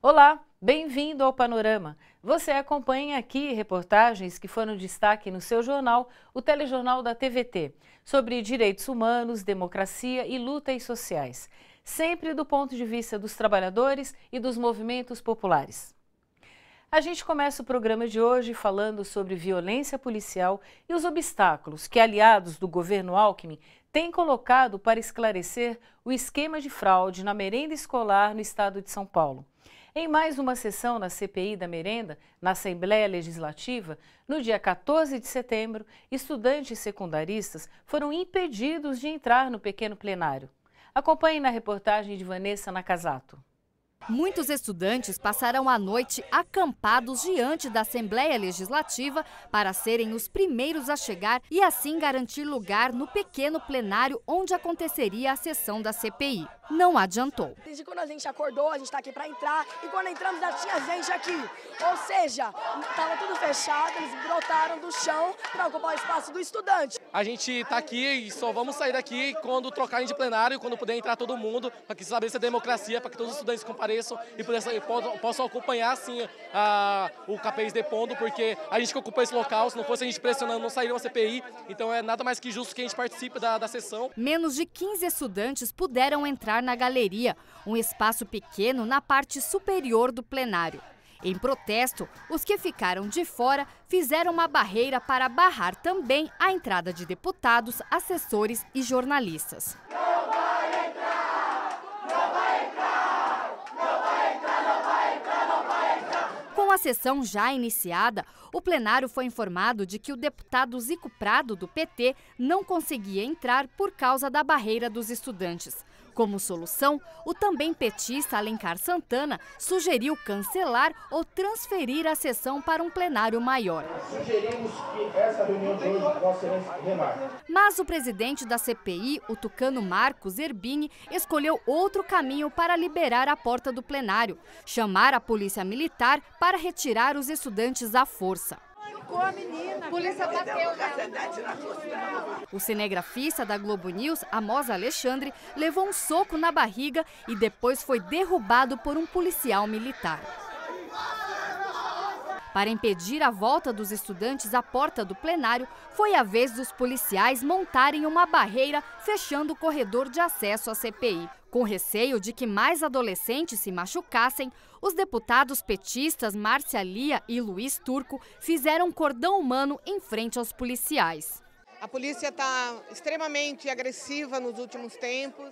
Olá, bem-vindo ao Panorama. Você acompanha aqui reportagens que foram destaque no seu jornal, o Telejornal da TVT, sobre direitos humanos, democracia e lutas sociais, sempre do ponto de vista dos trabalhadores e dos movimentos populares. A gente começa o programa de hoje falando sobre violência policial e os obstáculos que aliados do governo Alckmin têm colocado para esclarecer o esquema de fraude na merenda escolar no estado de São Paulo. Em mais uma sessão na CPI da merenda, na Assembleia Legislativa, no dia 14 de setembro, estudantes secundaristas foram impedidos de entrar no pequeno plenário. Acompanhe na reportagem de Vanessa Nakazato. Muitos estudantes passarão a noite acampados diante da Assembleia Legislativa para serem os primeiros a chegar e assim garantir lugar no pequeno plenário onde aconteceria a sessão da CPI não adiantou. Desde quando a gente acordou, a gente está aqui para entrar e quando entramos já tinha gente aqui. Ou seja, estava tudo fechado, eles brotaram do chão para ocupar o espaço do estudante. A gente está aqui e só vamos sair daqui quando trocarem de plenário, quando puder entrar todo mundo, para que se estabeleça a democracia, para que todos os estudantes compareçam e possam, possam acompanhar sim a, o CAPES depondo, porque a gente que ocupa esse local, se não fosse a gente pressionando, não sairia uma CPI. Então é nada mais que justo que a gente participe da, da sessão. Menos de 15 estudantes puderam entrar na galeria, um espaço pequeno na parte superior do plenário. Em protesto, os que ficaram de fora fizeram uma barreira para barrar também a entrada de deputados, assessores e jornalistas. Com a sessão já iniciada, o plenário foi informado de que o deputado Zico Prado, do PT, não conseguia entrar por causa da barreira dos estudantes. Como solução, o também petista Alencar Santana sugeriu cancelar ou transferir a sessão para um plenário maior. Sugerimos que essa reunião de hoje possa remar. Mas o presidente da CPI, o tucano Marcos Erbini, escolheu outro caminho para liberar a porta do plenário, chamar a polícia militar para retirar os estudantes à força a menina. A polícia bateu O cinegrafista da Globo News, Amosa Alexandre, levou um soco na barriga e depois foi derrubado por um policial militar. Para impedir a volta dos estudantes à porta do plenário, foi a vez dos policiais montarem uma barreira fechando o corredor de acesso à CPI. Com receio de que mais adolescentes se machucassem, os deputados petistas Márcia Lia e Luiz Turco fizeram cordão humano em frente aos policiais. A polícia está extremamente agressiva nos últimos tempos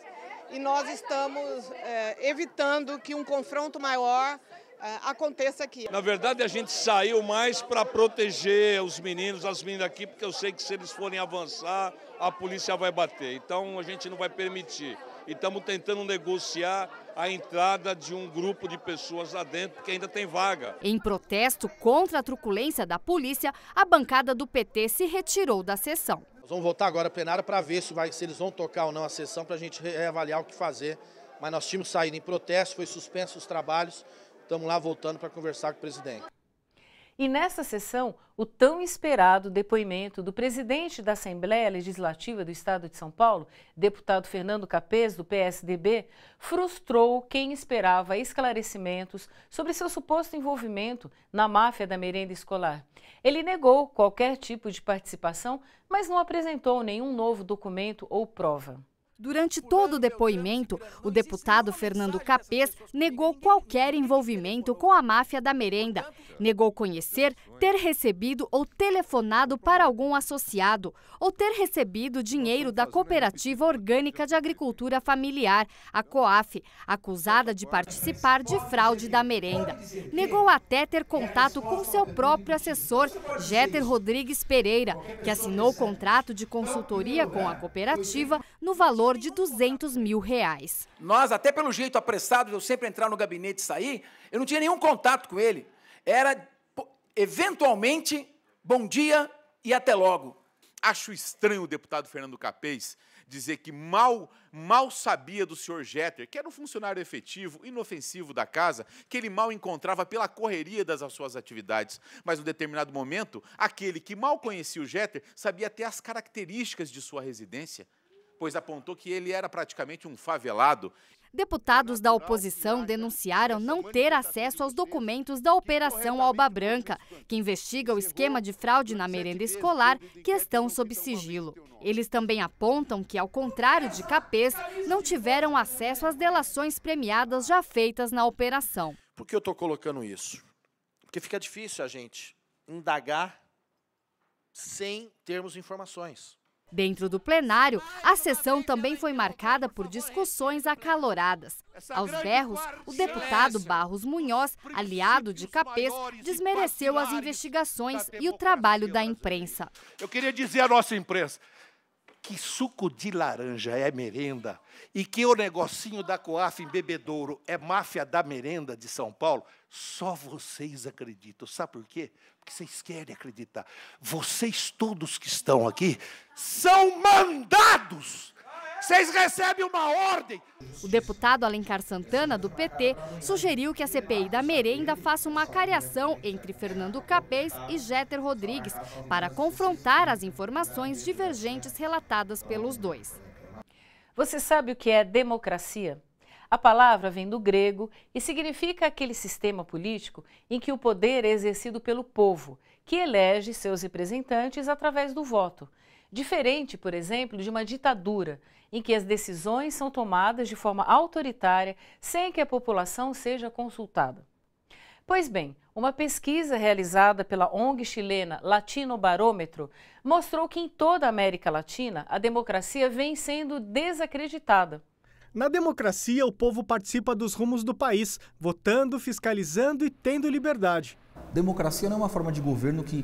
e nós estamos é, evitando que um confronto maior é, aconteça aqui. Na verdade, a gente saiu mais para proteger os meninos, as meninas aqui, porque eu sei que se eles forem avançar, a polícia vai bater. Então, a gente não vai permitir e estamos tentando negociar a entrada de um grupo de pessoas lá dentro que ainda tem vaga. Em protesto contra a truculência da polícia, a bancada do PT se retirou da sessão. Nós vamos voltar agora à plenária para ver se, vai, se eles vão tocar ou não a sessão para a gente reavaliar o que fazer. Mas nós tínhamos saído em protesto, foi suspenso os trabalhos, estamos lá voltando para conversar com o presidente. E nessa sessão, o tão esperado depoimento do presidente da Assembleia Legislativa do Estado de São Paulo, deputado Fernando Capes, do PSDB, frustrou quem esperava esclarecimentos sobre seu suposto envolvimento na máfia da merenda escolar. Ele negou qualquer tipo de participação, mas não apresentou nenhum novo documento ou prova. Durante todo o depoimento, o deputado Fernando Capês negou qualquer envolvimento com a máfia da merenda. Negou conhecer, ter recebido ou telefonado para algum associado, ou ter recebido dinheiro da Cooperativa Orgânica de Agricultura Familiar, a COAF, acusada de participar de fraude da merenda. Negou até ter contato com seu próprio assessor, Jéter Rodrigues Pereira, que assinou contrato de consultoria com a cooperativa no valor de 200 mil reais. Nós, até pelo jeito apressado de eu sempre entrar no gabinete e sair, eu não tinha nenhum contato com ele. Era, eventualmente, bom dia e até logo. Acho estranho o deputado Fernando Capês dizer que mal, mal sabia do senhor Jeter, que era um funcionário efetivo, inofensivo da casa, que ele mal encontrava pela correria das suas atividades. Mas, em um determinado momento, aquele que mal conhecia o Jeter sabia até as características de sua residência pois apontou que ele era praticamente um favelado. Deputados da oposição denunciaram não ter acesso aos documentos da Operação Alba Branca, que investiga o esquema de fraude na merenda escolar que estão sob sigilo. Eles também apontam que, ao contrário de Capês, não tiveram acesso às delações premiadas já feitas na operação. Por que eu estou colocando isso? Porque fica difícil a gente indagar sem termos informações. Dentro do plenário, a sessão também foi marcada por discussões acaloradas. Aos berros, o deputado Barros Munhoz, aliado de Capês, desmereceu as investigações e o trabalho da imprensa. Eu queria dizer à nossa imprensa, que suco de laranja é merenda e que o negocinho da Coaf em Bebedouro é máfia da merenda de São Paulo, só vocês acreditam. Sabe por quê? Porque vocês querem acreditar. Vocês todos que estão aqui são mandados vocês recebem uma ordem. O deputado Alencar Santana, do PT, sugeriu que a CPI da merenda faça uma cariação entre Fernando Capês e Jéter Rodrigues para confrontar as informações divergentes relatadas pelos dois. Você sabe o que é democracia? A palavra vem do grego e significa aquele sistema político em que o poder é exercido pelo povo, que elege seus representantes através do voto. Diferente, por exemplo, de uma ditadura, em que as decisões são tomadas de forma autoritária, sem que a população seja consultada. Pois bem, uma pesquisa realizada pela ONG chilena Latino Barômetro mostrou que em toda a América Latina a democracia vem sendo desacreditada. Na democracia, o povo participa dos rumos do país, votando, fiscalizando e tendo liberdade. Democracia não é uma forma de governo que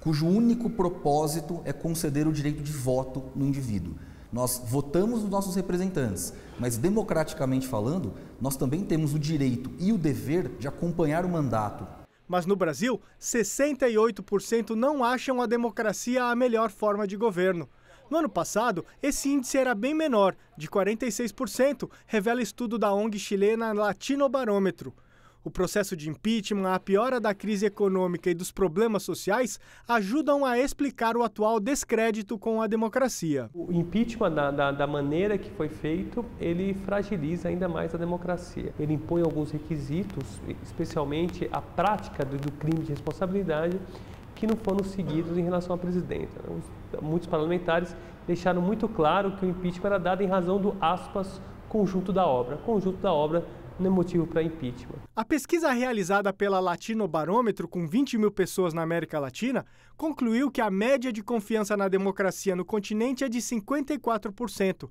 cujo único propósito é conceder o direito de voto no indivíduo. Nós votamos nos nossos representantes, mas democraticamente falando, nós também temos o direito e o dever de acompanhar o mandato. Mas no Brasil, 68% não acham a democracia a melhor forma de governo. No ano passado, esse índice era bem menor, de 46%, revela estudo da ONG chilena Latino Barômetro. O processo de impeachment, a piora da crise econômica e dos problemas sociais ajudam a explicar o atual descrédito com a democracia. O impeachment, da, da, da maneira que foi feito, ele fragiliza ainda mais a democracia. Ele impõe alguns requisitos, especialmente a prática do, do crime de responsabilidade, que não foram seguidos em relação à presidenta. Muitos parlamentares deixaram muito claro que o impeachment era dado em razão do aspas conjunto da obra. Conjunto da obra não é motivo para impeachment. A pesquisa realizada pela Latino Barômetro com 20 mil pessoas na América Latina concluiu que a média de confiança na democracia no continente é de 54%.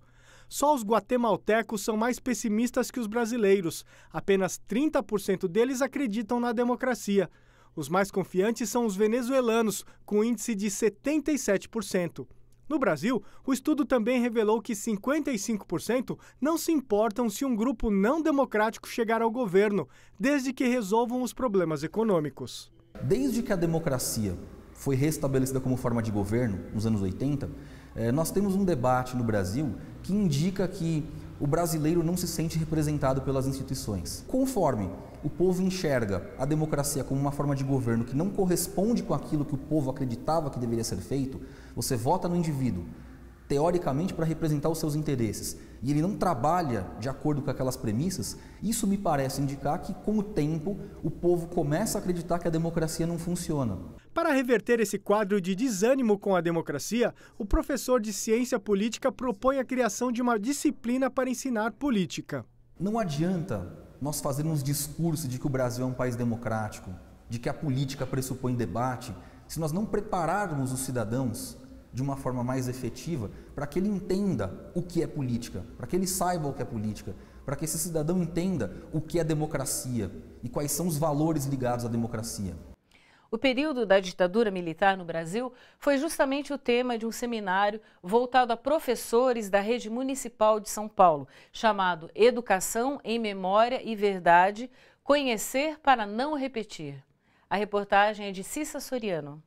Só os guatemaltecos são mais pessimistas que os brasileiros. Apenas 30% deles acreditam na democracia. Os mais confiantes são os venezuelanos, com índice de 77%. No Brasil, o estudo também revelou que 55% não se importam se um grupo não democrático chegar ao governo, desde que resolvam os problemas econômicos. Desde que a democracia foi restabelecida como forma de governo, nos anos 80, eh, nós temos um debate no Brasil que indica que o brasileiro não se sente representado pelas instituições. Conforme o povo enxerga a democracia como uma forma de governo que não corresponde com aquilo que o povo acreditava que deveria ser feito, você vota no indivíduo, teoricamente, para representar os seus interesses, e ele não trabalha de acordo com aquelas premissas, isso me parece indicar que, com o tempo, o povo começa a acreditar que a democracia não funciona. Para reverter esse quadro de desânimo com a democracia, o professor de ciência política propõe a criação de uma disciplina para ensinar política. Não adianta nós fazermos discurso de que o Brasil é um país democrático, de que a política pressupõe debate, se nós não prepararmos os cidadãos de uma forma mais efetiva, para que ele entenda o que é política, para que ele saiba o que é política, para que esse cidadão entenda o que é democracia e quais são os valores ligados à democracia. O período da ditadura militar no Brasil foi justamente o tema de um seminário voltado a professores da rede municipal de São Paulo, chamado Educação em Memória e Verdade Conhecer para Não Repetir. A reportagem é de Cissa Soriano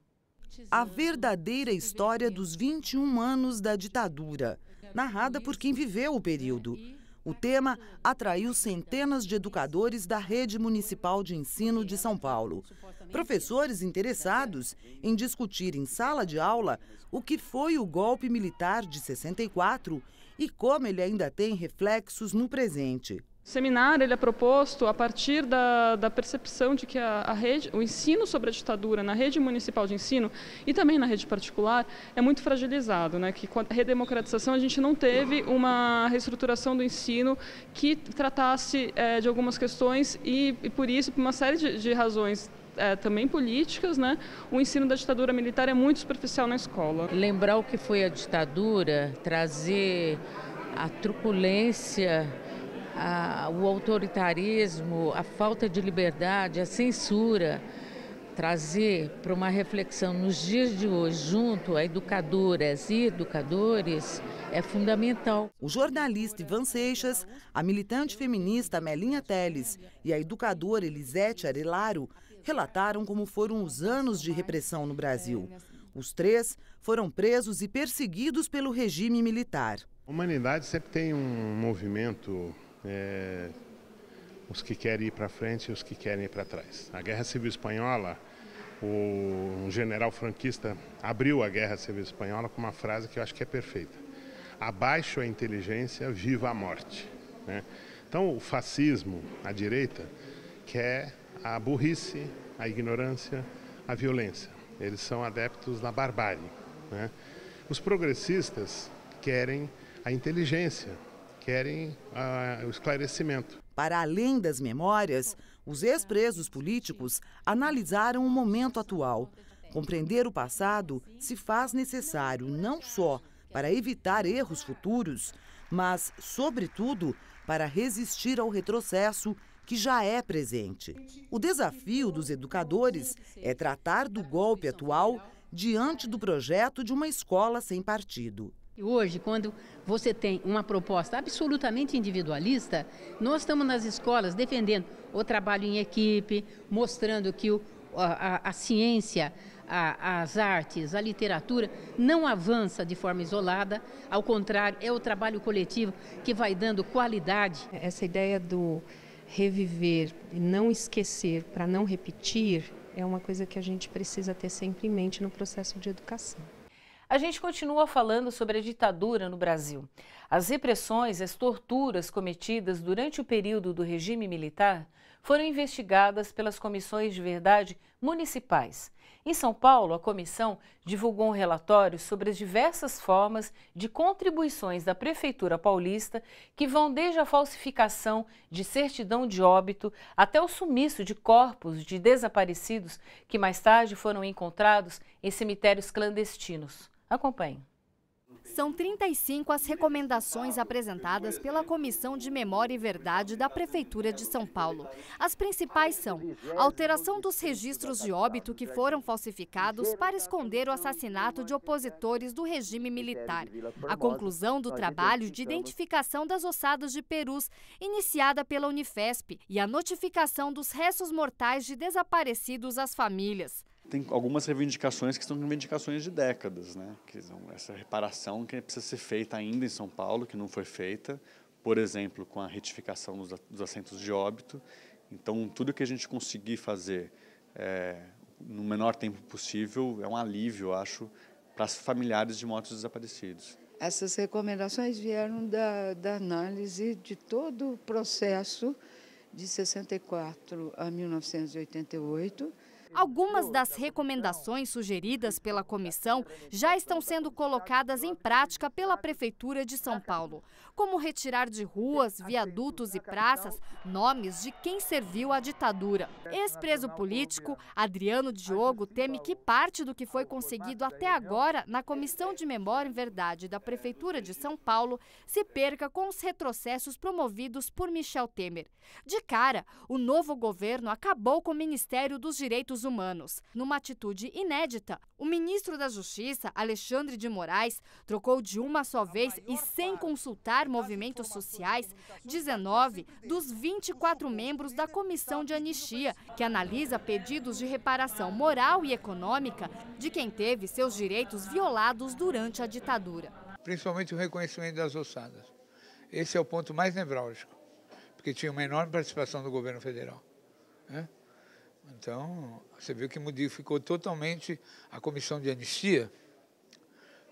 a verdadeira história dos 21 anos da ditadura, narrada por quem viveu o período. O tema atraiu centenas de educadores da Rede Municipal de Ensino de São Paulo. Professores interessados em discutir em sala de aula o que foi o golpe militar de 64 e como ele ainda tem reflexos no presente. O seminário ele é proposto a partir da, da percepção de que a, a, rede, o ensino sobre a ditadura na rede municipal de ensino e também na rede particular é muito fragilizado, né? que com a redemocratização a gente não teve uma reestruturação do ensino que tratasse é, de algumas questões e, e, por isso, por uma série de, de razões é, também políticas, né? o ensino da ditadura militar é muito superficial na escola. Lembrar o que foi a ditadura, trazer a truculência a, o autoritarismo, a falta de liberdade, a censura, trazer para uma reflexão nos dias de hoje, junto a educadoras e educadores, é fundamental. O jornalista Ivan Seixas, a militante feminista Melinha Teles e a educadora Elisete Arelaro relataram como foram os anos de repressão no Brasil. Os três foram presos e perseguidos pelo regime militar. A humanidade sempre tem um movimento é, os que querem ir para frente e os que querem ir para trás. A Guerra Civil Espanhola, o um general franquista abriu a Guerra Civil Espanhola com uma frase que eu acho que é perfeita: Abaixo a inteligência, viva a morte. Né? Então, o fascismo, a direita, quer a burrice, a ignorância, a violência. Eles são adeptos da barbárie. Né? Os progressistas querem a inteligência, querem ah, o esclarecimento. Para além das memórias, os ex-presos políticos analisaram o momento atual. Compreender o passado se faz necessário não só para evitar erros futuros, mas, sobretudo, para resistir ao retrocesso que já é presente. O desafio dos educadores é tratar do golpe atual diante do projeto de uma escola sem partido. E hoje, quando você tem uma proposta absolutamente individualista, nós estamos nas escolas defendendo o trabalho em equipe, mostrando que o, a, a, ciência, a, as artes, a literatura não avança de forma isolada, ao contrário, é o trabalho coletivo que vai dando qualidade. Essa ideia do reviver e não esquecer para não repetir é uma coisa que a gente precisa ter sempre em mente no processo de educação. A gente continua falando sobre a ditadura no Brasil. As repressões, as torturas cometidas durante o período do regime militar foram investigadas pelas comissões de verdade municipais. Em São Paulo, a comissão divulgou um relatório sobre as diversas formas de contribuições da Prefeitura Paulista, que vão desde a falsificação de certidão de óbito até o sumiço de corpos de desaparecidos que mais tarde foram encontrados em cemitérios clandestinos. Acompanhe. São 35 as recomendações apresentadas pela Comissão de Memória e Verdade da Prefeitura de São Paulo. As principais são alteração dos registros de óbito que foram falsificados para esconder o assassinato de opositores do regime militar, a conclusão do trabalho de identificação das ossadas de Perus, iniciada pela Unifesp, e a notificação dos restos mortais de desaparecidos às famílias tem algumas reivindicações que são reivindicações de décadas, né? Que são essa reparação que precisa ser feita ainda em São Paulo, que não foi feita, por exemplo, com a retificação dos, assentos de óbito. Então, tudo que a gente conseguir fazer é, no menor tempo possível é um alívio, acho, para os familiares de mortos desaparecidos. Essas recomendações vieram da, da análise de todo o processo de 64 a 1988 Algumas das recomendações sugeridas pela comissão é já estão sendo colocadas em prática né? pela Prefeitura de São Paulo, né? como retirar de ruas, viadutos e praças nomes de quem serviu à ditadura. Ex-preso político, Adriano Diogo teme que parte do que foi conseguido até agora na Comissão é de Memória e Verdade da é Prefeitura de São Paulo se perca com os retrocessos promovidos por Michel Temer. De cara, o novo governo acabou com o Ministério dos Direitos direitos humanos. Numa atitude inédita, o ministro da Justiça, Alexandre de Moraes, trocou de uma só vez e sem consultar movimentos sociais 19 dos 24 membros da comissão de anistia, que analisa pedidos de reparação moral e econômica de quem teve seus direitos violados durante a ditadura. Principalmente o reconhecimento das ossadas. Esse é o ponto mais nevrálgico, porque tinha uma enorme participação do governo federal. Né? Então, você viu que modificou totalmente a comissão de anistia.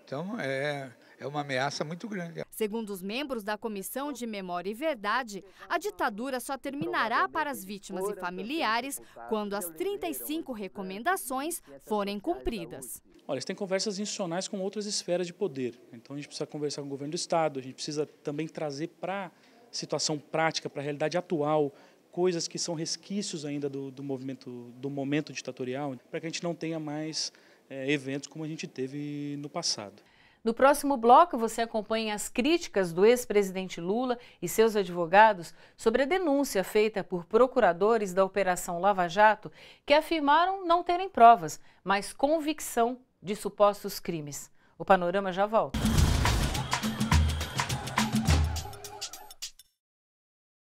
Então, é, é uma ameaça muito grande. Segundo os membros da Comissão de Memória e Verdade, a ditadura só terminará para as vítimas e familiares quando as 35 recomendações forem cumpridas. Olha, eles têm conversas institucionais com outras esferas de poder. Então, a gente precisa conversar com o governo do Estado, a gente precisa também trazer para a situação prática, para a realidade atual, coisas que são resquícios ainda do, do movimento, do momento ditatorial, para que a gente não tenha mais é, eventos como a gente teve no passado. No próximo bloco, você acompanha as críticas do ex-presidente Lula e seus advogados sobre a denúncia feita por procuradores da Operação Lava Jato que afirmaram não terem provas, mas convicção de supostos crimes. O panorama já volta.